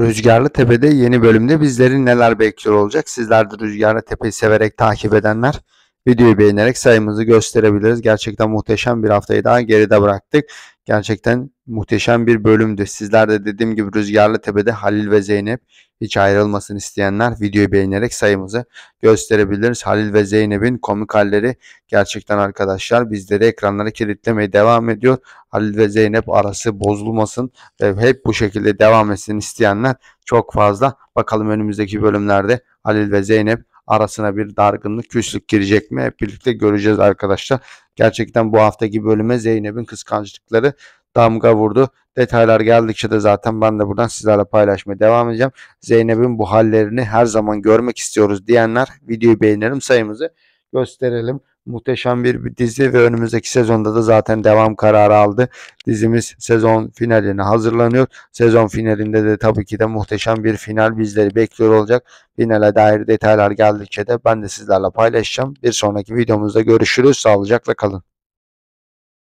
Rüzgarlı Tepe'de yeni bölümde bizleri neler bekliyor olacak? Sizler de Rüzgarlı Tepe'yi severek takip edenler videoyu beğenerek sayımızı gösterebiliriz. Gerçekten muhteşem bir haftayı daha geride bıraktık. Gerçekten muhteşem bir bölümdü. Sizler de dediğim gibi Rüzgarlı Tepe'de Halil ve Zeynep hiç ayrılmasın isteyenler videoyu beğenerek sayımızı gösterebiliriz. Halil ve Zeynep'in komik halleri gerçekten arkadaşlar bizleri ekranlara kilitlemeye devam ediyor. Halil ve Zeynep arası bozulmasın ve hep bu şekilde devam etsin isteyenler çok fazla. Bakalım önümüzdeki bölümlerde Halil ve Zeynep arasına bir dargınlık, küslük girecek mi? Hep birlikte göreceğiz arkadaşlar. Gerçekten bu haftaki bölüme Zeynep'in kıskançlıkları damga vurdu. Detaylar geldikçe de zaten ben de buradan sizlerle paylaşmaya devam edeceğim. Zeynep'in bu hallerini her zaman görmek istiyoruz diyenler videoyu beğenelim sayımızı gösterelim. Muhteşem bir, bir dizi ve önümüzdeki sezonda da zaten devam kararı aldı. Dizimiz sezon finaline hazırlanıyor. Sezon finalinde de tabii ki de muhteşem bir final bizleri bekliyor olacak. Finale dair detaylar geldikçe de ben de sizlerle paylaşacağım. Bir sonraki videomuzda görüşürüz. Sağlıcakla kalın.